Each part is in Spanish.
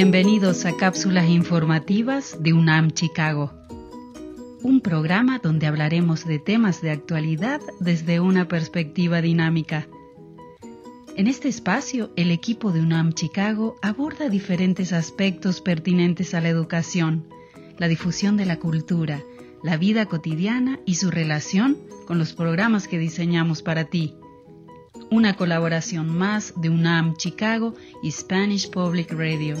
Bienvenidos a Cápsulas Informativas de UNAM Chicago, un programa donde hablaremos de temas de actualidad desde una perspectiva dinámica. En este espacio, el equipo de UNAM Chicago aborda diferentes aspectos pertinentes a la educación, la difusión de la cultura, la vida cotidiana y su relación con los programas que diseñamos para ti una colaboración más de UNAM Chicago y Spanish Public Radio.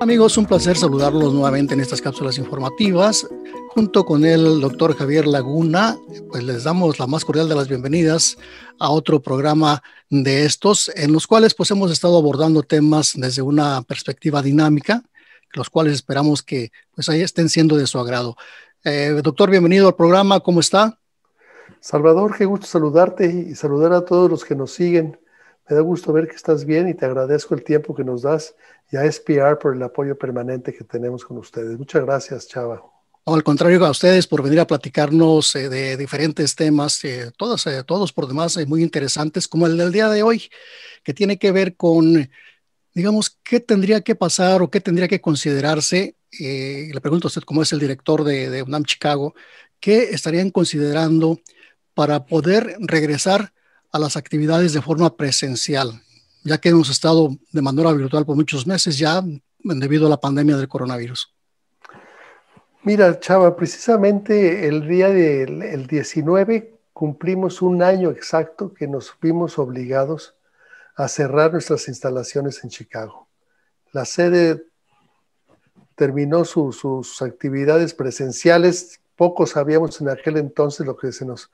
Amigos, un placer saludarlos nuevamente en estas cápsulas informativas. Junto con el doctor Javier Laguna, pues les damos la más cordial de las bienvenidas a otro programa de estos, en los cuales pues hemos estado abordando temas desde una perspectiva dinámica, los cuales esperamos que pues ahí estén siendo de su agrado. Eh, doctor, bienvenido al programa, ¿cómo está? Salvador, qué gusto saludarte y saludar a todos los que nos siguen. Me da gusto ver que estás bien y te agradezco el tiempo que nos das y a SPR por el apoyo permanente que tenemos con ustedes. Muchas gracias, Chava. al contrario, a ustedes por venir a platicarnos eh, de diferentes temas, eh, eh, todos por demás muy interesantes, como el del día de hoy, que tiene que ver con, digamos, qué tendría que pasar o qué tendría que considerarse. le pregunto a usted, como es el director de, de UNAM Chicago, qué estarían considerando para poder regresar a las actividades de forma presencial, ya que hemos estado de manera virtual por muchos meses ya debido a la pandemia del coronavirus. Mira, Chava, precisamente el día del 19 cumplimos un año exacto que nos vimos obligados a cerrar nuestras instalaciones en Chicago. La sede terminó sus actividades presenciales. Pocos sabíamos en aquel entonces lo que se nos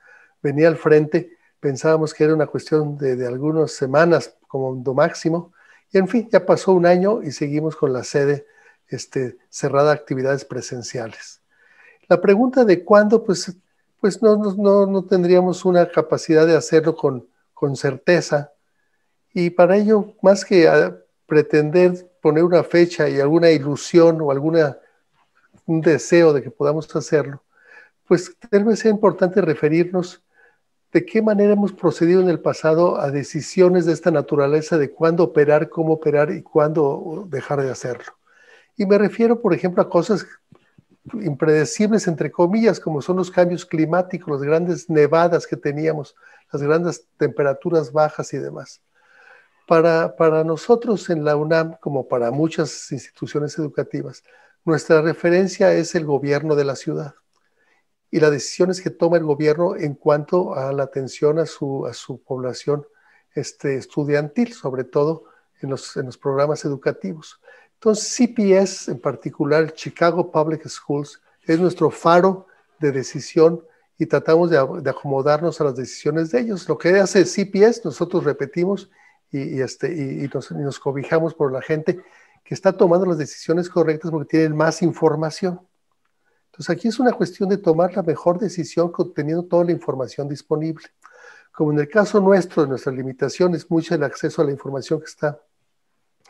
venía al frente, pensábamos que era una cuestión de, de algunas semanas como lo máximo, y en fin, ya pasó un año y seguimos con la sede este, cerrada a actividades presenciales. La pregunta de cuándo, pues, pues no, no, no tendríamos una capacidad de hacerlo con, con certeza, y para ello, más que ah, pretender poner una fecha y alguna ilusión o algún deseo de que podamos hacerlo, pues tal vez sea importante referirnos de qué manera hemos procedido en el pasado a decisiones de esta naturaleza de cuándo operar, cómo operar y cuándo dejar de hacerlo. Y me refiero, por ejemplo, a cosas impredecibles, entre comillas, como son los cambios climáticos, las grandes nevadas que teníamos, las grandes temperaturas bajas y demás. Para, para nosotros en la UNAM, como para muchas instituciones educativas, nuestra referencia es el gobierno de la ciudad y las decisiones que toma el gobierno en cuanto a la atención a su, población este, estudiantil, sobre todo en los, programas educativos. Entonces, CPS, en particular Chicago Public Schools, es nuestro faro de decisión y tratamos de, acomodarnos a las decisiones de ellos. Lo que hace CPS, nosotros repetimos y, este, nos, y, nos, cobijamos por la gente que está tomando las decisiones correctas porque tienen más información. Entonces aquí es una cuestión de tomar la mejor decisión obteniendo toda la información disponible. Como en el caso nuestro, nuestra limitación es mucho el acceso a la información que está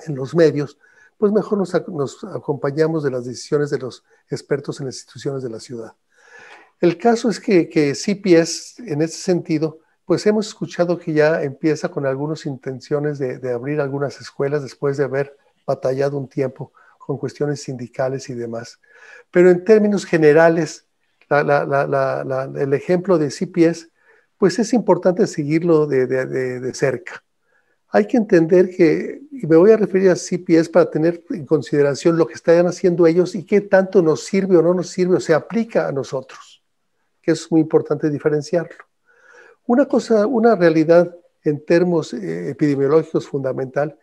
en los medios, pues mejor nos, acompañamos de las decisiones de los expertos en las instituciones de la ciudad. El caso es que, que CPS, en ese sentido, pues hemos escuchado que ya empieza con algunas intenciones de, de, abrir algunas escuelas después de haber batallado un tiempo con cuestiones sindicales y demás. Pero en términos generales, el ejemplo de CPS, pues es importante seguirlo de, cerca. Hay que entender que, y me voy a referir a CPS para tener en consideración lo que están haciendo ellos y qué tanto nos sirve o no nos sirve o se aplica a nosotros, que es muy importante diferenciarlo. Una cosa, una realidad en términos eh, epidemiológicos fundamental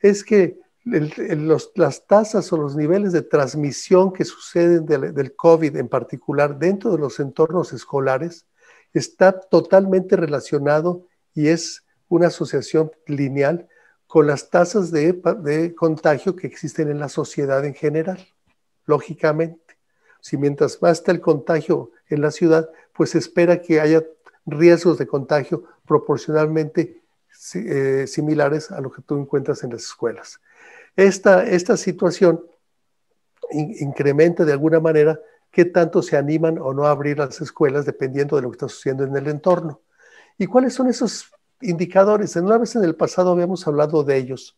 es que las tasas o los niveles de transmisión que suceden del, COVID en particular dentro de los entornos escolares está totalmente relacionado y es una asociación lineal con las tasas de, contagio que existen en la sociedad en general, lógicamente. Si mientras más está el contagio en la ciudad, pues se espera que haya riesgos de contagio proporcionalmente eh, similares a lo que tú encuentras en las escuelas esta, situación incrementa de alguna manera qué tanto se animan o no a abrir las escuelas dependiendo de lo que está sucediendo en el entorno. ¿Y cuáles son esos indicadores? En una vez en el pasado habíamos hablado de ellos.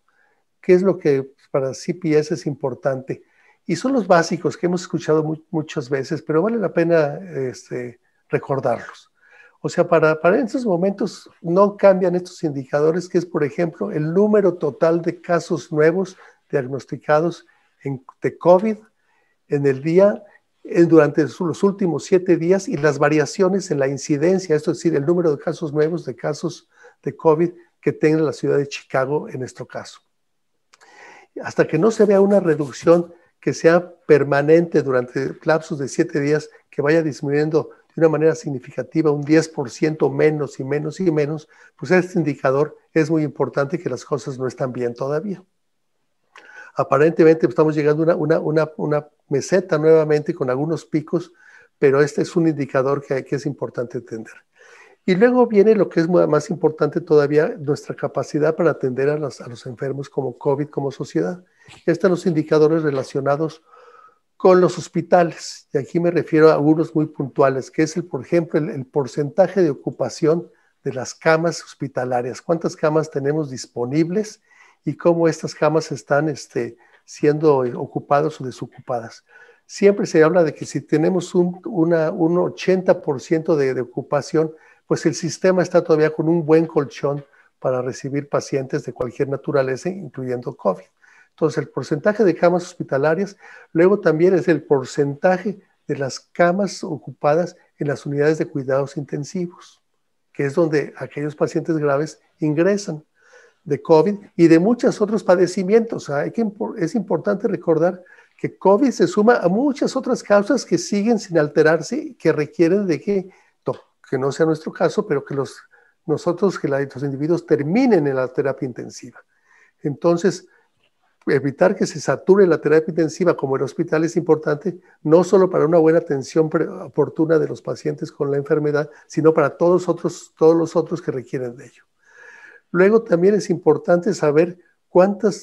¿Qué es lo que para CPS es importante? Y son los básicos que hemos escuchado muchas veces, pero vale la pena este, recordarlos. O sea, para, para estos momentos no cambian estos indicadores, que es, por ejemplo, el número total de casos nuevos diagnosticados en, de COVID en el día, en, durante los últimos siete días y las variaciones en la incidencia, es decir, el número de casos nuevos de casos de COVID que tenga la ciudad de Chicago en nuestro caso. Hasta que no se vea una reducción que sea permanente durante lapsos de siete días, que vaya disminuyendo de una manera significativa, un 10% menos y menos y menos, pues este indicador es muy importante que las cosas no están bien todavía. Aparentemente pues, estamos llegando a una, meseta nuevamente con algunos picos, pero este es un indicador que, que es importante entender. Y luego viene lo que es más importante todavía, nuestra capacidad para atender a los, a los enfermos como COVID, como sociedad. Están los indicadores relacionados con los hospitales, y aquí me refiero a algunos muy puntuales, que es, el, por ejemplo, el, porcentaje de ocupación de las camas hospitalarias, cuántas camas tenemos disponibles y cómo estas camas están este, siendo eh, ocupadas o desocupadas. Siempre se habla de que si tenemos un, 80% de ocupación, pues el sistema está todavía con un buen colchón para recibir pacientes de cualquier naturaleza, incluyendo COVID. Entonces, el porcentaje de camas hospitalarias, luego también es el porcentaje de las camas ocupadas en las unidades de cuidados intensivos, que es donde aquellos pacientes graves ingresan de COVID y de muchos otros padecimientos. Ah, hay que, es importante recordar que COVID se suma a muchas otras causas que siguen sin alterarse, que requieren de que, que no sea nuestro caso, pero que los, nosotros, que los individuos terminen en la terapia intensiva. Entonces, evitar que se sature la terapia intensiva como el hospital es importante, no solo para una buena atención oportuna de los pacientes con la enfermedad, sino para todos, otros, todos los otros que requieren de ello. Luego también es importante saber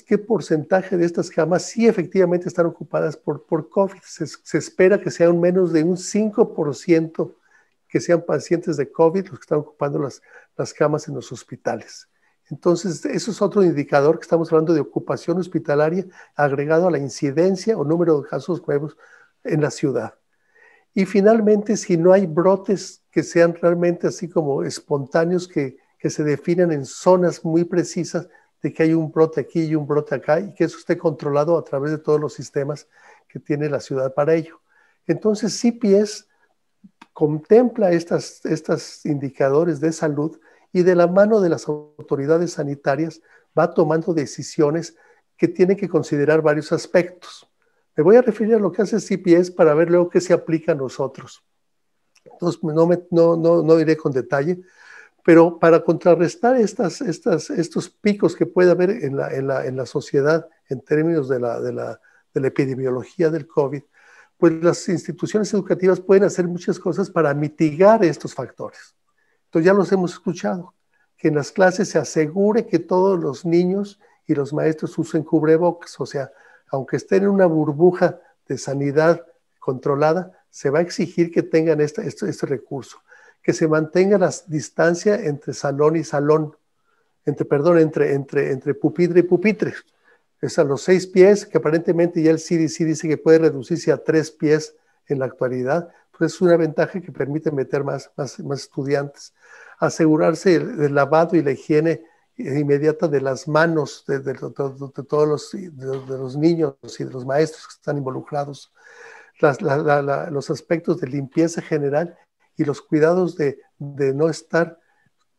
qué porcentaje de estas camas sí efectivamente están ocupadas por, COVID. Se, espera que sean menos de un 5% que sean pacientes de COVID los que están ocupando las camas en los hospitales. Entonces, eso es otro indicador que estamos hablando de ocupación hospitalaria agregado a la incidencia o número de casos nuevos en la ciudad. Y finalmente, si no hay brotes que sean realmente así como espontáneos, que, se definan en zonas muy precisas de que hay un brote aquí y un brote acá, y que eso esté controlado a través de todos los sistemas que tiene la ciudad para ello. Entonces, CPS contempla estos indicadores de salud y de la mano de las autoridades sanitarias va tomando decisiones que tienen que considerar varios aspectos. Me voy a referir a lo que hace CPS para ver luego qué se aplica a nosotros. Entonces, no, iré con detalle, pero para contrarrestar estos picos que puede haber en la, sociedad en términos de la, de la epidemiología del COVID, pues las instituciones educativas pueden hacer muchas cosas para mitigar estos factores. Entonces ya los hemos escuchado, que en las clases se asegure que todos los niños y los maestros usen cubrebocas, o sea, aunque estén en una burbuja de sanidad controlada, se va a exigir que tengan este, este, este recurso, que se mantenga la distancia entre salón y salón, entre, perdón, entre, entre, entre pupitre y pupitre. Es a los seis pies, que aparentemente ya el CDC dice que puede reducirse a tres pies en la actualidad, es pues, una ventaja que permite meter más, estudiantes. Asegurarse del lavado y la higiene eh, inmediata de las manos de, todos los, niños y de los maestros que están involucrados. los aspectos de limpieza general y los cuidados de, no estar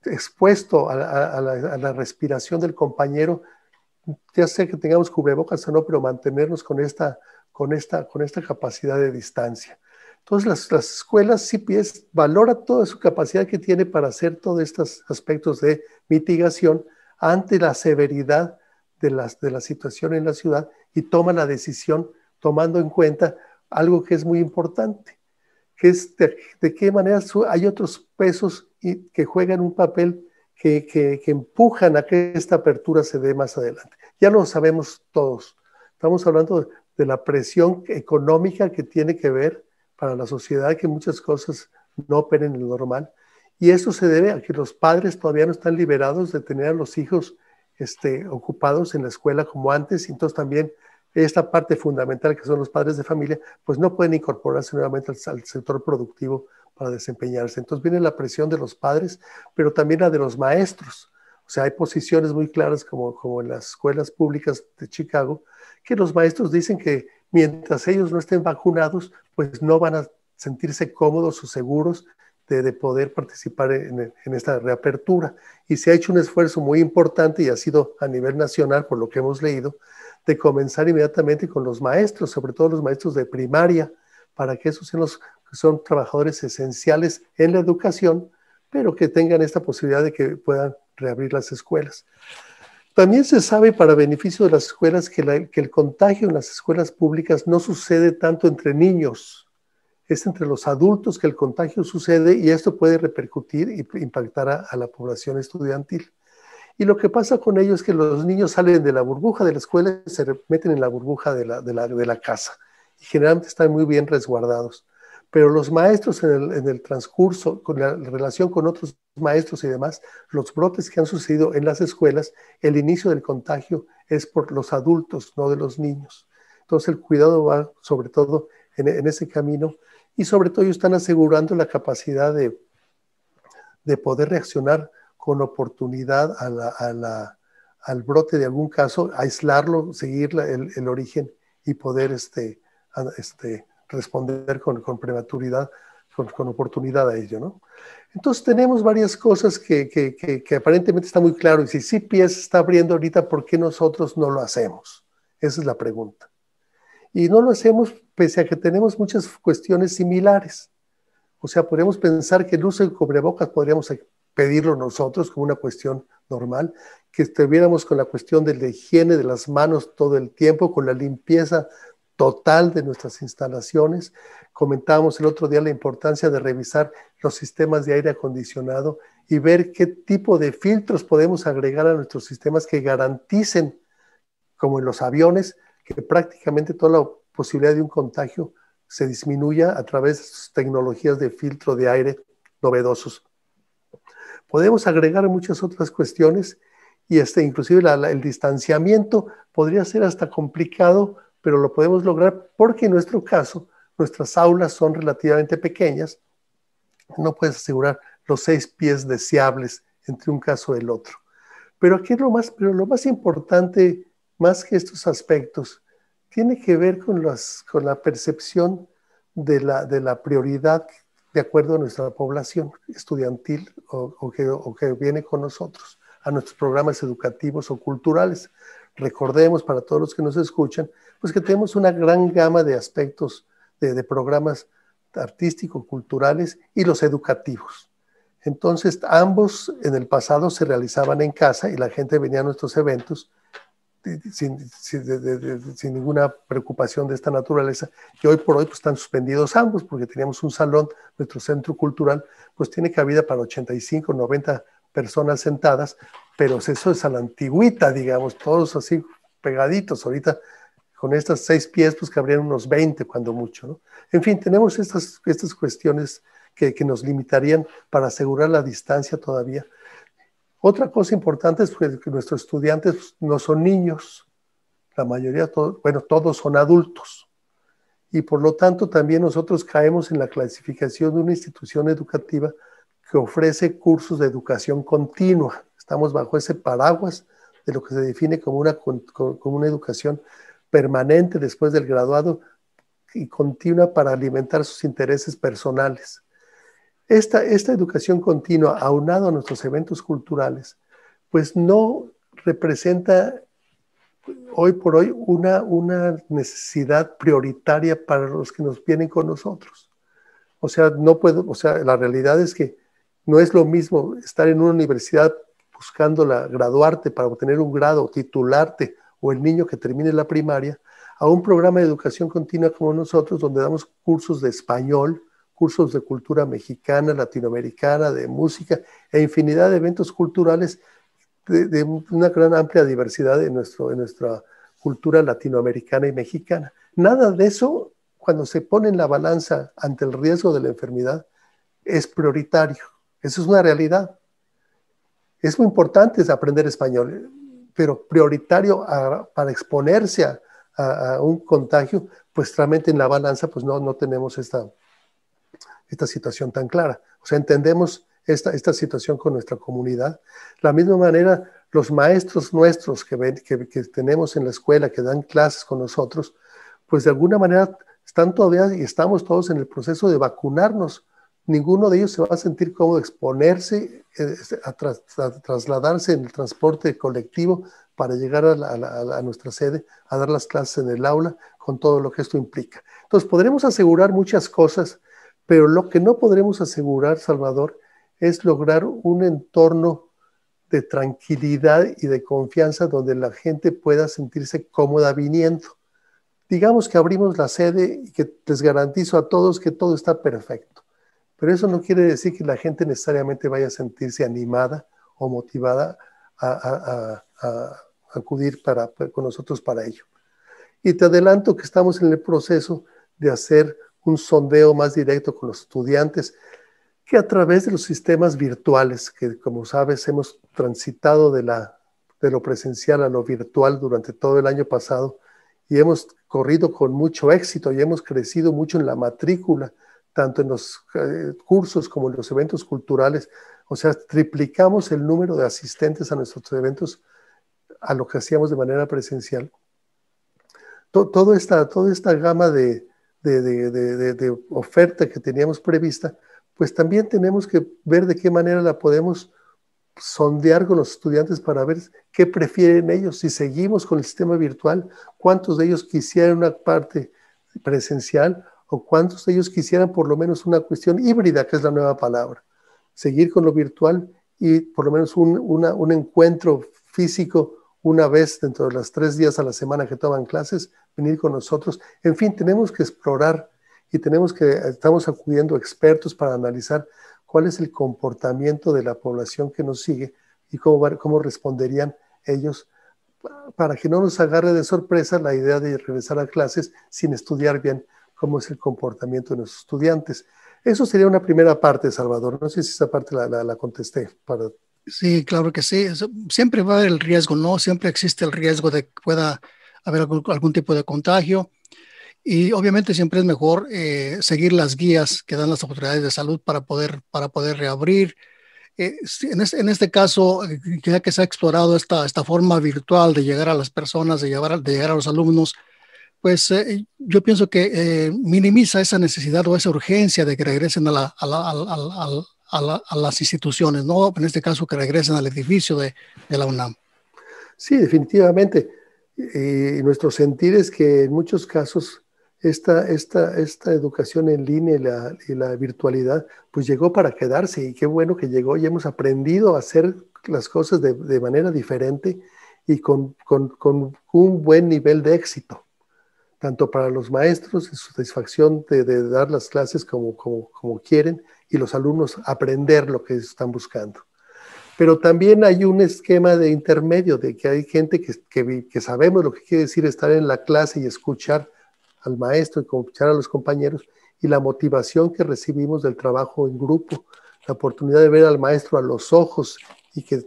expuesto a, la respiración del compañero ya sea que tengamos cubrebocas o no, pero mantenernos con esta, con esta capacidad de distancia. Entonces las, escuelas CPS valora toda su capacidad que tiene para hacer todos estos aspectos de mitigación ante la severidad de, la situación en la ciudad y toma la decisión tomando en cuenta algo que es muy importante, que es de, qué manera hay otros pesos que juegan un papel que, empujan a que esta apertura se dé más adelante. Ya lo sabemos todos. Estamos hablando de la presión económica que tiene que ver para la sociedad que muchas cosas no operen en lo normal. Y eso se debe a que los padres todavía no están liberados de tener a los hijos este, ocupados en la escuela como antes. Entonces también esta parte fundamental que son los padres de familia, pues no pueden incorporarse nuevamente al, sector productivo para desempeñarse. Entonces viene la presión de los padres, pero también la de los maestros. O sea, hay posiciones muy claras como en las escuelas públicas de Chicago, que los maestros dicen que mientras ellos no estén vacunados, pues no van a sentirse cómodos o seguros de, poder participar en, en, esta reapertura. Y se ha hecho un esfuerzo muy importante y ha sido a nivel nacional, por lo que hemos leído, de comenzar inmediatamente con los maestros, sobre todo los maestros de primaria, para que esos sean los que son trabajadores esenciales en la educación, pero que tengan esta posibilidad de que puedan reabrir las escuelas. También se sabe para beneficio de las escuelas que, el contagio en las escuelas públicas no sucede tanto entre niños, es entre los adultos que el contagio sucede y esto puede repercutir e impactar a, la población estudiantil. Y lo que pasa con ello es que los niños salen de la burbuja de la escuela y se meten en la burbuja de la casa. Y generalmente están muy bien resguardados pero los maestros en el, transcurso, con la relación con otros maestros y demás, los brotes que han sucedido en las escuelas, el inicio del contagio es por los adultos, no de los niños. Entonces el cuidado va sobre todo en, ese camino y sobre todo están asegurando la capacidad de, de poder reaccionar con oportunidad al brote de algún caso, aislarlo, seguir el, el, origen y poder este, este, responder con, prematuridad, con, oportunidad a ello, ¿no? Entonces tenemos varias cosas que, aparentemente está muy claro y si CPS está abriendo ahorita, ¿por qué nosotros no lo hacemos? Esa es la pregunta. Y no lo hacemos pese a que tenemos muchas cuestiones similares. O sea, podríamos pensar que el uso de cubrebocas podríamos pedirlo nosotros como una cuestión normal, que estuviéramos con la cuestión de la higiene de las manos todo el tiempo, con la limpieza total de nuestras instalaciones. Comentábamos el otro día la importancia de revisar los sistemas de aire acondicionado y ver qué tipo de filtros podemos agregar a nuestros sistemas que garanticen, como en los aviones, que prácticamente toda la posibilidad de un contagio se disminuya a través de sus tecnologías de filtro de aire novedosos. Podemos agregar muchas otras cuestiones y este, inclusive el distanciamiento podría ser hasta complicado pero lo podemos lograr porque en nuestro caso nuestras aulas son relativamente pequeñas. No puedes asegurar los seis pies deseables entre un caso y el otro. Pero aquí es lo más, pero lo más importante, más que estos aspectos, tiene que ver con, con la percepción de la, prioridad de acuerdo a nuestra población estudiantil o que viene con nosotros, a nuestros programas educativos o culturales. Recordemos para todos los que nos escuchan pues que tenemos una gran gama de aspectos de, programas artísticos, culturales y los educativos. Entonces, ambos en el pasado se realizaban en casa y la gente venía a nuestros eventos sin, sin, sin ninguna preocupación de esta naturaleza. Y hoy por hoy pues, están suspendidos ambos porque teníamos un salón, nuestro centro cultural, pues tiene cabida para 85, 90 personas sentadas, pero eso es a la antigüita, digamos, todos así pegaditos. Ahorita con estas seis pies pues cabrían unos 20 cuando mucho. En fin, tenemos estas, estas cuestiones que, nos limitarían para asegurar la distancia todavía. Otra cosa importante es pues, que nuestros estudiantes pues, no son niños, la mayoría, bueno, todos son adultos. Y por lo tanto también nosotros caemos en la clasificación de una institución educativa que ofrece cursos de educación continua. Estamos bajo ese paraguas de lo que se define como una, como una educación permanente después del graduado y continua para alimentar sus intereses personales. Esta, esta educación continua, aunado a nuestros eventos culturales, pues no representa hoy por hoy una, necesidad prioritaria para los que nos vienen con nosotros. O sea, no puedo, o sea, la realidad es que no es lo mismo estar en una universidad buscándola, graduarte para obtener un grado, titularte o el niño que termine la primaria a un programa de educación continua como nosotros, donde damos cursos de español, cursos de cultura mexicana, latinoamericana, de música e infinidad de eventos culturales de, una gran amplia diversidad nuestro, en nuestra cultura latinoamericana y mexicana. Nada de eso, cuando se pone en la balanza ante el riesgo de la enfermedad, es prioritario. Eso es una realidad. Es muy importante aprender español pero prioritario para exponerse a, un contagio, pues realmente en la balanza pues no, no tenemos esta, esta situación tan clara. O sea, entendemos esta, esta situación con nuestra comunidad. De la misma manera, los maestros nuestros que, ven, que, que, tenemos en la escuela, que dan clases con nosotros, pues de alguna manera están todavía y estamos todos en el proceso de vacunarnos ninguno de ellos se va a sentir cómodo exponerse, eh, este, a, trasladarse en el transporte colectivo para llegar a, nuestra sede, a dar las clases en el aula, con todo lo que esto implica. Entonces, podremos asegurar muchas cosas, pero lo que no podremos asegurar, Salvador, es lograr un entorno de tranquilidad y de confianza donde la gente pueda sentirse cómoda viniendo. Digamos que abrimos la sede y que les garantizo a todos que todo está perfecto pero eso no quiere decir que la gente necesariamente vaya a sentirse animada o motivada a, acudir pues, con nosotros para ello. Y te adelanto que estamos en el proceso de hacer un sondeo más directo con los estudiantes que a través de los sistemas virtuales, que como sabes hemos transitado de lo presencial a lo virtual durante todo el año pasado y hemos corrido con mucho éxito y hemos crecido mucho en la matrícula tanto en los eh, cursos como en los eventos culturales. O sea, triplicamos el número de asistentes a nuestros eventos a lo que hacíamos de manera presencial. todo esta, toda esta gama de, de, de, de, oferta que teníamos prevista, pues también tenemos que ver de qué manera la podemos sondear con los estudiantes para ver qué prefieren ellos, si seguimos con el sistema virtual, cuántos de ellos quisieran una parte presencial o cuántos de ellos quisieran por lo menos una cuestión híbrida, que es la nueva palabra, seguir con lo virtual y por lo menos un, encuentro físico una vez dentro de los tres días a la semana que toman clases, venir con nosotros. En fin, tenemos que explorar y tenemos que, estamos acudiendo a expertos para analizar cuál es el comportamiento de la población que nos sigue y cómo, cómo responderían ellos para que no nos agarre de sorpresa la idea de regresar a clases sin estudiar bien cómo es el comportamiento de nuestros estudiantes. Eso sería una primera parte, Salvador. No sé si esa parte la, contesté para... Sí, claro que sí. siempre va a haber el riesgo, ¿no? Siempre existe el riesgo de que pueda haber algún, tipo de contagio. Y obviamente siempre es mejor eh, seguir las guías que dan las autoridades de salud para poder, para poder reabrir. Eh, en, este, en, este, caso, ya que se ha explorado esta, esta forma virtual de llegar a las personas, de, llevar, de llegar a los alumnos, pues eh, yo pienso que eh, minimiza esa necesidad o esa urgencia de que regresen a, las instituciones, ¿no? En este caso, que regresen al edificio de, la UNAM. Sí, definitivamente. Y nuestro sentir es que en muchos casos esta, esta, esta educación en línea y la, virtualidad, pues llegó para quedarse y qué bueno que llegó y hemos aprendido a hacer las cosas de, manera diferente y con un buen nivel de éxito tanto para los maestros, y su satisfacción de, dar las clases como, como, quieren, y los alumnos aprender lo que están buscando. Pero también hay un esquema de intermedio, de que hay gente que, que, sabemos lo que quiere decir estar en la clase y escuchar al maestro y escuchar a los compañeros, y la motivación que recibimos del trabajo en grupo, la oportunidad de ver al maestro a los ojos y que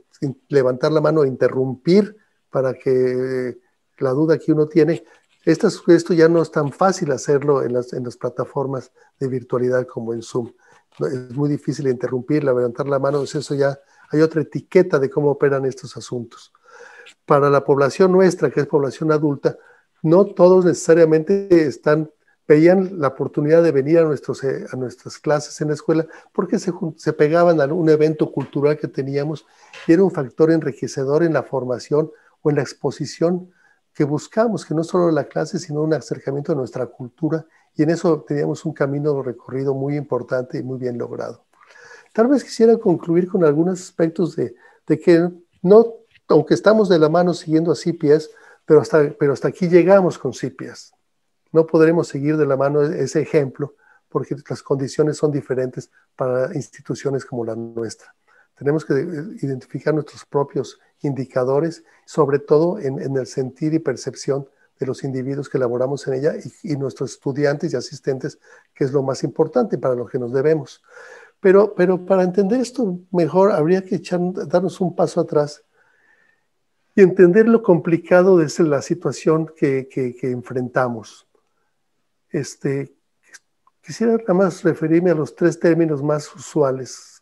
levantar la mano e interrumpir para que eh, la duda que uno tiene esto, ya no es tan fácil hacerlo en las, plataformas de virtualidad como en Zoom. es muy difícil interrumpir, levantar la mano, pues eso ya hay otra etiqueta de cómo operan estos asuntos. Para la población nuestra, que es población adulta, no todos necesariamente están veían la oportunidad de venir a, nuestros, eh, a nuestras clases en la escuela porque se, se, pegaban a un evento cultural que teníamos y era un factor enriquecedor en la formación o en la exposición que buscamos, que no solo la clase, sino un acercamiento a nuestra cultura, y en eso teníamos un camino recorrido muy importante y muy bien logrado. Tal vez quisiera concluir con algunos aspectos de, que no, aunque estamos de la mano siguiendo a CPS, pero hasta, pero hasta aquí llegamos con CIPIAS. No podremos seguir de la mano ese ejemplo porque las condiciones son diferentes para instituciones como la nuestra. Tenemos que eh, identificar nuestros propios indicadores, sobre todo en, el sentir y percepción de los individuos que elaboramos en ella y, nuestros estudiantes y asistentes, que es lo más importante para lo que nos debemos. Pero, pero para entender esto mejor, habría que echar, darnos un paso atrás y entender lo complicado de la situación que, que, enfrentamos. Este, quisiera nada más referirme a los tres términos más usuales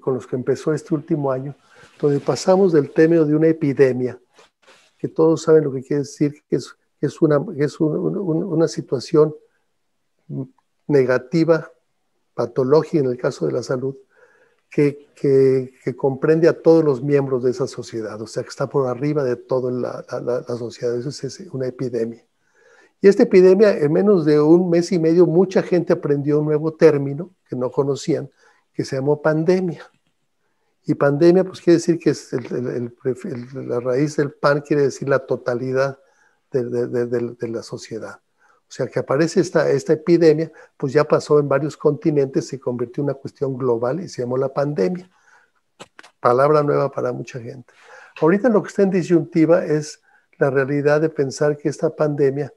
con los que empezó este último año, donde pasamos del término de una epidemia, que todos saben lo que quiere decir, que es, es, una, situación negativa, patológica en el caso de la salud, que, comprende a todos los miembros de esa sociedad, o sea, que está por arriba de toda la, la, sociedad. Eso es una epidemia. Y esta epidemia, en menos de un mes y medio, mucha gente aprendió un nuevo término que no conocían, que se llamó pandemia. Y pandemia, pues quiere decir que es la raíz del pan quiere decir la totalidad de, de, la sociedad. O sea, que aparece esta, esta epidemia, pues ya pasó en varios continentes, se convirtió en una cuestión global y se llamó la pandemia. Palabra nueva para mucha gente. Ahorita lo que está en disyuntiva es la realidad de pensar que esta pandemia,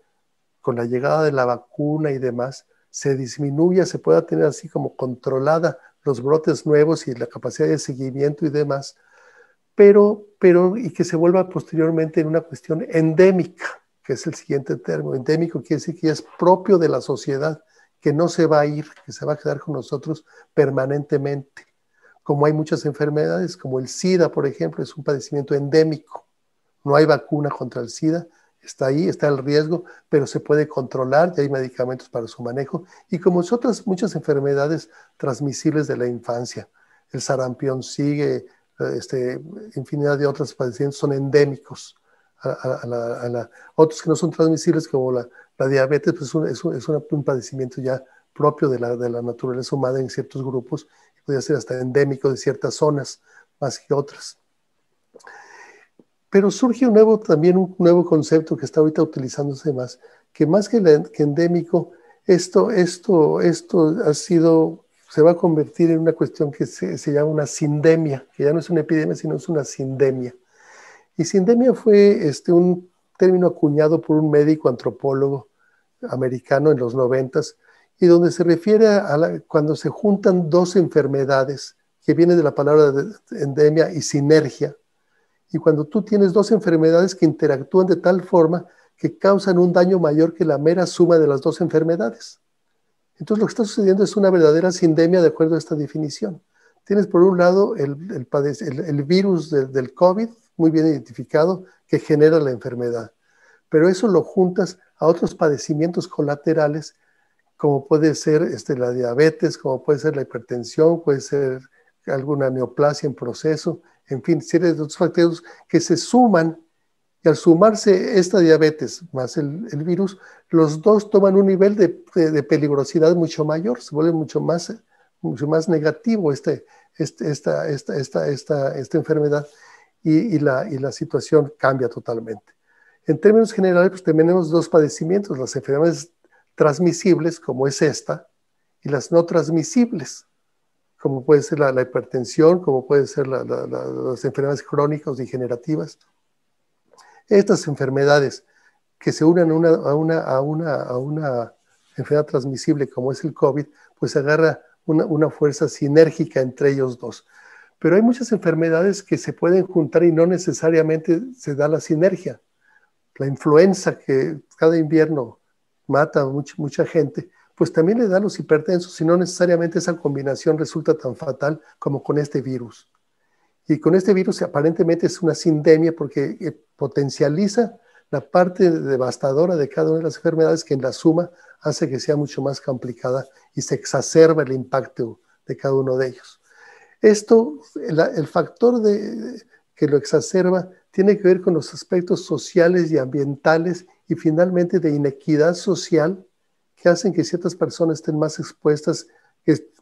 con la llegada de la vacuna y demás, se disminuya, se pueda tener así como controlada los brotes nuevos y la capacidad de seguimiento y demás, pero, pero y que se vuelva posteriormente en una cuestión endémica, que es el siguiente término. Endémico quiere decir que es propio de la sociedad, que no se va a ir, que se va a quedar con nosotros permanentemente. Como hay muchas enfermedades, como el SIDA, por ejemplo, es un padecimiento endémico. No hay vacuna contra el SIDA, está ahí, está el riesgo, pero se puede controlar y hay medicamentos para su manejo. Y como otras muchas enfermedades transmisibles de la infancia, el sarampión sigue, eh, este, infinidad de otras padecimientos son endémicos. A, otros que no son transmisibles, como la, diabetes, pues es, un, un, padecimiento ya propio de la, de la naturaleza humana en ciertos grupos, y podría ser hasta endémico de ciertas zonas más que otras. Pero surge un nuevo, también un nuevo concepto que está ahorita utilizándose más, que más que, endémico, esto, esto, esto ha sido, se va a convertir en una cuestión que se, llama una sindemia, que ya no es una epidemia, sino es una sindemia. Y sindemia fue este, un término acuñado por un médico antropólogo americano en los noventas, y donde se refiere a cuando se juntan dos enfermedades que viene de la palabra endemia y sinergia, y cuando tú tienes dos enfermedades que interactúan de tal forma que causan un daño mayor que la mera suma de las dos enfermedades. Entonces lo que está sucediendo es una verdadera sindemia de acuerdo a esta definición. Tienes por un lado el, virus del COVID, muy bien identificado, que genera la enfermedad. Pero eso lo juntas a otros padecimientos colaterales, como puede ser este, la diabetes, como puede ser la hipertensión, puede ser alguna neoplasia en proceso, en fin, series de otros factores que se suman y al sumarse esta diabetes más el, virus, los dos toman un nivel de, peligrosidad mucho mayor, se vuelve mucho más, mucho más negativo este, este esta, enfermedad y, la, y, la, situación cambia totalmente. En términos generales, pues tenemos dos padecimientos, las enfermedades transmisibles, como es esta, y las no transmisibles, como puede ser la, hipertensión, como puede ser las enfermedades crónicas degenerativas. Estas enfermedades que se unen a, una, enfermedad transmisible como es el COVID, pues agarra una fuerza sinérgica entre ellos dos. Pero hay muchas enfermedades que se pueden juntar y no necesariamente se da la sinergia. La influenza que cada invierno mata a mucha gente, pues también le da los hipertensos y no necesariamente esa combinación resulta tan fatal como con este virus. Y con este virus aparentemente es una sindemia porque eh, potencializa la parte devastadora de cada una de las enfermedades que en la suma hace que sea mucho más complicada y se exacerba el impacto de cada uno de ellos. Esto, el factor de, que lo exacerba tiene que ver con los aspectos sociales y ambientales y finalmente de inequidad social que hacen que ciertas personas estén más expuestas,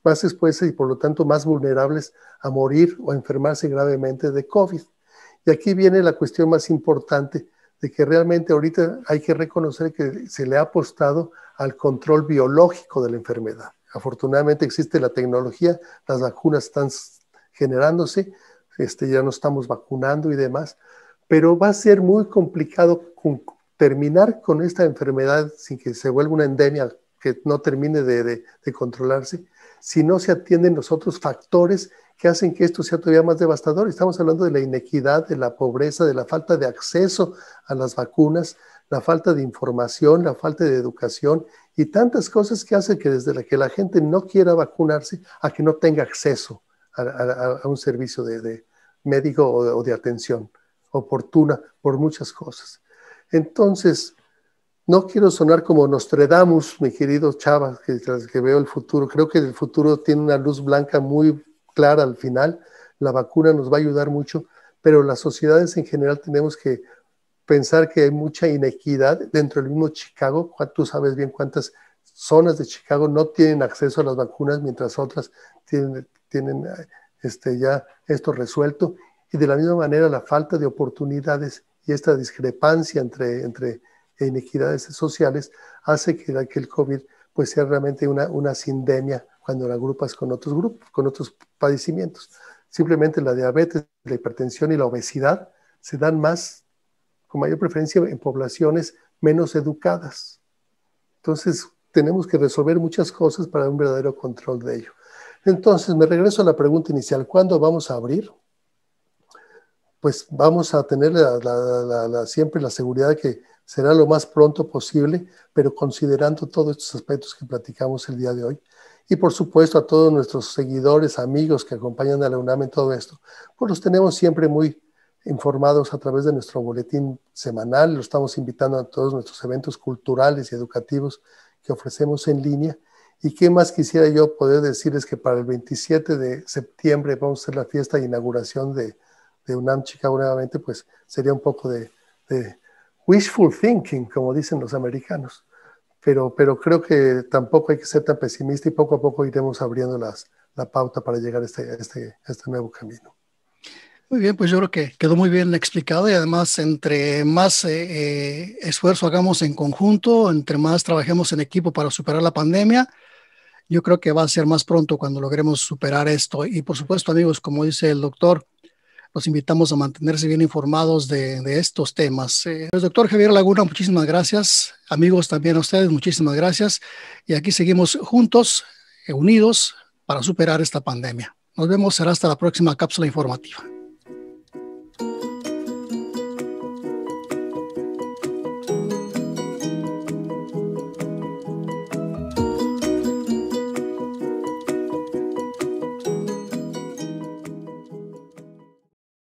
más expuestas y por lo tanto más vulnerables a morir o a enfermarse gravemente de COVID. Y aquí viene la cuestión más importante de que realmente ahorita hay que reconocer que se le ha apostado al control biológico de la enfermedad. Afortunadamente existe la tecnología, las vacunas están generándose, este, ya no estamos vacunando y demás, pero va a ser muy complicado terminar con esta enfermedad sin que se vuelva una endemia que no termine de, controlarse, si no se atienden los otros factores que hacen que esto sea todavía más devastador. Estamos hablando de la inequidad, de la pobreza, de la falta de acceso a las vacunas, la falta de información, la falta de educación y tantas cosas que hacen que desde la que la gente no quiera vacunarse a que no tenga acceso a, un servicio de, médico o de atención oportuna por muchas cosas. Entonces, no quiero sonar como Nostradamus, mi querido Chava, que, que veo el futuro. Creo que el futuro tiene una luz blanca muy clara al final. La vacuna nos va a ayudar mucho, pero las sociedades en general tenemos que pensar que hay mucha inequidad dentro del mismo Chicago. Tú sabes bien cuántas zonas de Chicago no tienen acceso a las vacunas, mientras otras tienen, este, ya esto resuelto. Y de la misma manera, la falta de oportunidades y esta discrepancia entre, entre inequidades sociales hace que, que el COVID pues, sea realmente una, una sindemia cuando la agrupas con otros grupos, con otros padecimientos. Simplemente la diabetes, la hipertensión y la obesidad se dan más, con mayor preferencia, en poblaciones menos educadas. Entonces, tenemos que resolver muchas cosas para un verdadero control de ello. Entonces, me regreso a la pregunta inicial, ¿cuándo vamos a abrir? pues vamos a tener siempre la seguridad de que será lo más pronto posible, pero considerando todos estos aspectos que platicamos el día de hoy. Y por supuesto a todos nuestros seguidores, amigos que acompañan a la UNAM en todo esto, pues los tenemos siempre muy informados a través de nuestro boletín semanal, los estamos invitando a todos nuestros eventos culturales y educativos que ofrecemos en línea. ¿Y qué más quisiera yo poder decirles que para el 27 de septiembre vamos a hacer la fiesta de inauguración de, de UNAM Chicago nuevamente, pues sería un poco de, wishful thinking, como dicen los americanos. Pero, pero creo que tampoco hay que ser tan pesimista y poco a poco iremos abriendo las, la pauta para llegar a este, este, este nuevo camino. Muy bien, pues yo creo que quedó muy bien explicado y además entre más eh, eh, esfuerzo hagamos en conjunto, entre más trabajemos en equipo para superar la pandemia, yo creo que va a ser más pronto cuando logremos superar esto. Y por supuesto, amigos, como dice el doctor, los invitamos a mantenerse bien informados de, estos temas. Eh, pues, doctor Javier Laguna, muchísimas gracias. Amigos, también a ustedes, muchísimas gracias. Y aquí seguimos juntos, eh, unidos, para superar esta pandemia. Nos vemos, será hasta la próxima cápsula informativa.